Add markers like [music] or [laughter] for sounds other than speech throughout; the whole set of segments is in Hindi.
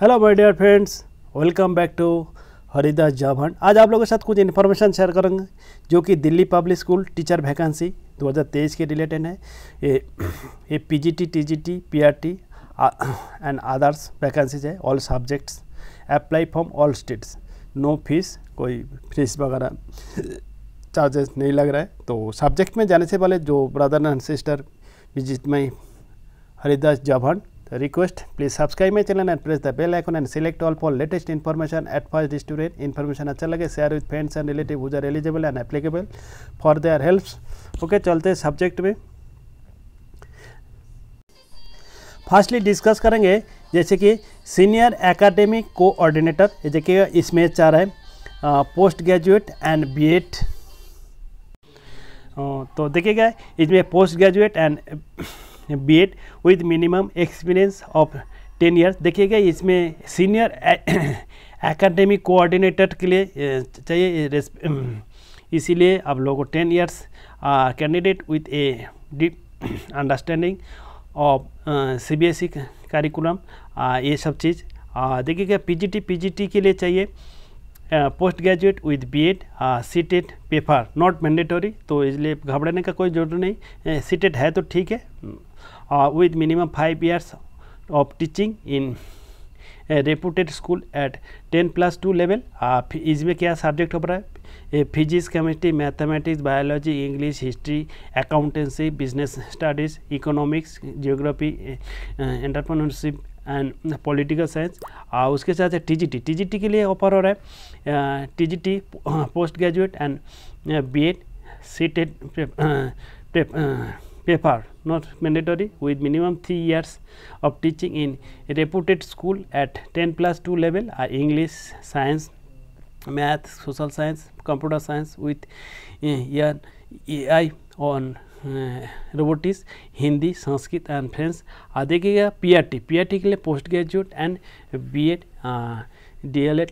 hello my dear friends welcome back to Haridas job आज आप लोगों के साथ कुछ इन्फॉर्मेशन शेयर करेंगे जो कि Delhi public school teacher vacancy 2023 के रिलेटेड है ये ये PGT TGT PRT and others vacancies है all subjects apply from all states no fees कोई फीस वगैरह चार्जेस नहीं लग रहा है तो सब्जेक्ट में जाने से पहले जो brother and sister visit my Haridas job The request please subscribe my channel and press the bell icon and select all for latest information at first student information अच्छा लगे share with friends and relative who are eligible and applicable for their helps okay चलते subject में फर्स्टली डिस्कस करेंगे जैसे कि सीनियर एकेडमिक कोऑर्डिनेटर जैसे कि इसमें चार है पोस्ट ग्रेजुएट एंड बीएड तो देखिएगा इसमें post graduate and B Ed with minimum experience of ten years देखिएगा इसमें सीनियर एकेडमिक कोऑर्डिनेटर के लिए चाहिए [coughs] इसीलिए आप लोगों को ten years candidate with a deep understanding of C B S E curriculum ये सब चीज़ देखिएगा पीजीटी पीजीटी के लिए चाहिए post graduate with B Ed CTET paper not mandatory तो इसलिए घबराने का कोई जरूरत नहीं सीटेट uh, e है तो ठीक है with minimum five years of teaching in reputed school at ten plus two level इसमें क्या सब्जेक्ट हो रहा है physics chemistry mathematics biology English history accountancy business studies economics geography entrepreneurship and political science और उसके साथ है टीजीटी टीजीटी के लिए ऑफर हो रहा है TGT post graduate and BEd CTET paper not mandatory with minimum 3 years of teaching in reputed school at 10 plus 2 level are english science math social science computer science with uh, ai on robotics Hindi Sanskrit and French और देखिएगा पीआरटी टी के लिए post graduate and B Ed DElEd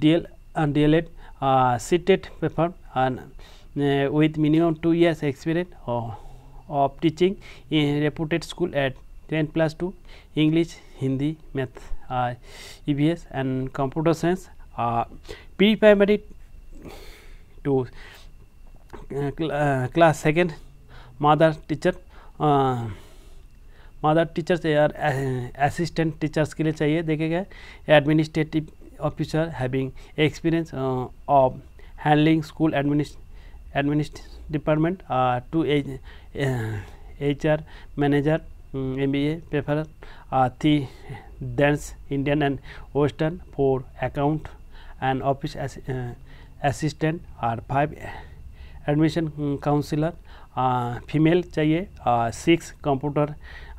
DL and Ed CTET paper and with minimum two years experience of teaching in reputed school at ten plus two English Hindi math EVS and e computer science pre primary to class second mother teacher mother teachers यार असिस्टेंट टीचर्स के लिए चाहिए देखे गए administrative officer having experience of handling school administration department two H R manager M B A paper three dance Indian and western four account and office assistant आर फाइव एडमिशन काउंसिलर फीमेल चाहिए six computer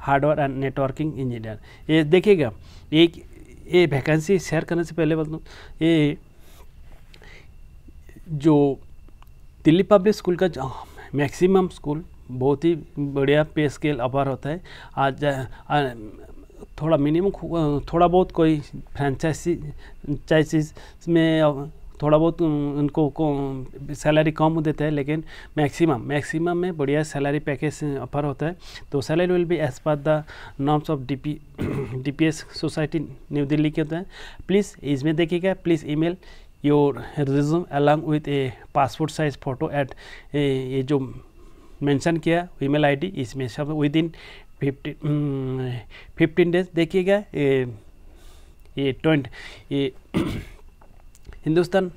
hardware and networking engineer ये देखिएगा एक ये वैकेंसी शेयर करने से पहले बता दूँ ये जो दिल्ली पब्लिक स्कूल का मैक्सिमम स्कूल बहुत ही बढ़िया पे स्केल अपर होता है आज थोड़ा मिनिमम थोड़ा बहुत कोई फ्रेंचाइजी चाइसिस में थोड़ा बहुत उनको सैलरी कम देते हैं लेकिन मैक्सिमम मैक्सिमम में बढ़िया सैलरी पैकेज ऑफर होता है तो salary will be as per the norms of D P [clears throat] D P S society new Delhi के होते हैं प्लीज़ इसमें देखिएगा please mail your resume along with a passport size photo at ये जो मेंशन किया ईमेल आईडी इसमें सब within fifteen fifteen days देखिएगा ये ट्वेंट ये हिंदुस्तान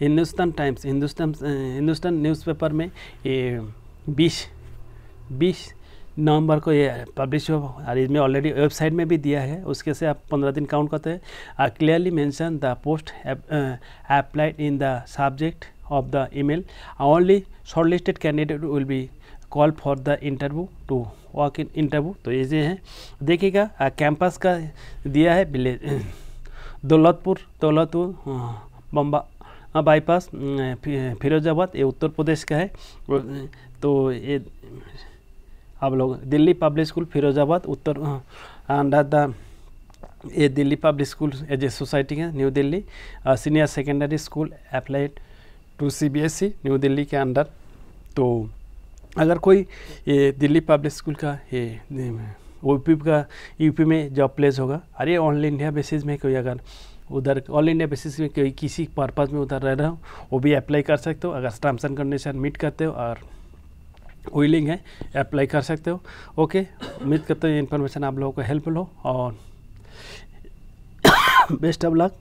हिंदुस्तान टाइम्स हिंदुस्तान हिंदुस्तान न्यूज़पेपर में ये बीस बीस नवंबर को ये पब्लिश हुआ और इसमें ऑलरेडी वेबसाइट में भी दिया है उसके से आप पंद्रह दिन काउंट करते हैं are clearly mention the post applied in the subject of the email only short listed candidate will be call for the interview to walk in interview तो ये है देखिएगा कैंपस का दिया है विलेज दौलतपुर दौलतपुर हाँ, बम्बा बाईपास फिरोजाबाद ये उत्तर प्रदेश का है तो ये आप लोग दिल्ली पब्लिक स्कूल फिरोजाबाद उत्तर हाँ, अंडर द ये Delhi public school as a society है new Delhi senior secondary school applied to CBSE new Delhi के अंडर तो अगर कोई ये दिल्ली पब्लिक स्कूल का ये यूपी का यूपी में जॉब प्लेस होगा अरे ऑनलाइन इंडिया बेसिस में कोई अगर उधर ऑल इंडिया बेसिस में कोई किसी पर्पज़ में उधर रह रहे हो वो भी अप्लाई कर सकते हो अगर टर्म्स एंड कंडीशन मीट करते हो और विलिंग है अप्लाई कर सकते हो ओके उम्मीद करते हैं इन्फॉर्मेशन आप लोगों को हेल्पफुल हो और बेस्ट ऑफ लक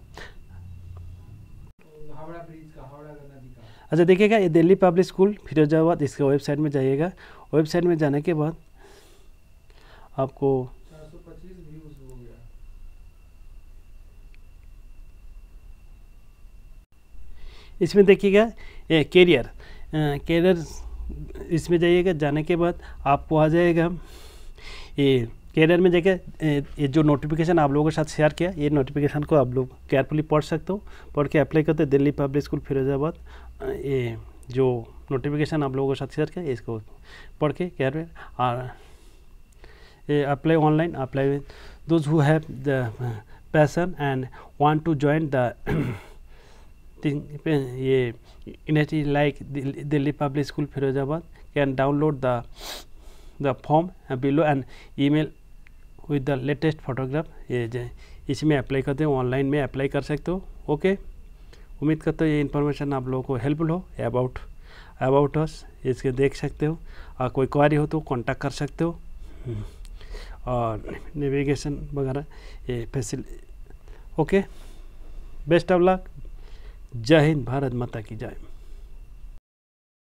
अच्छा देखिएगा ये दिल्ली पब्लिक स्कूल फिरोजाबाद इसके वेबसाइट में जाइएगा वेबसाइट में जाने के बाद आपको इसमें देखिएगा कैरियर कैरियर इसमें जाइएगा जाने के बाद आपको आ जाएगा ये कैरियर में जाकर ये जो नोटिफिकेशन आप लोगों के साथ शेयर किया ये नोटिफिकेशन को आप लोग केयरफुली पढ़ सकते हो पढ़ के अप्लाई करते दिल्ली पब्लिक स्कूल फिरोजाबाद ये जो नोटिफिकेशन आप लोगों के साथ शेयर किया इसको पढ़ के कैर और ये apply online apply those who have the passion and want to join the ये like Delhi public school Firozabad can download the the the form below and email with the latest photograph ये इसमें अप्लाई करते हो ऑनलाइन में अप्लाई कर सकते हो ओके उम्मीद करते हो ये इन्फॉर्मेशन आप लोगों को हेल्पफुल हो अबाउट अबाउट अस इसके देख सकते हो और कोई क्वारी हो तो कॉन्टैक्ट कर सकते हो और नेविगेशन वगैरह ये फैसिल ओके बेस्ट ऑफ लक जय हिंद भारत माता की जय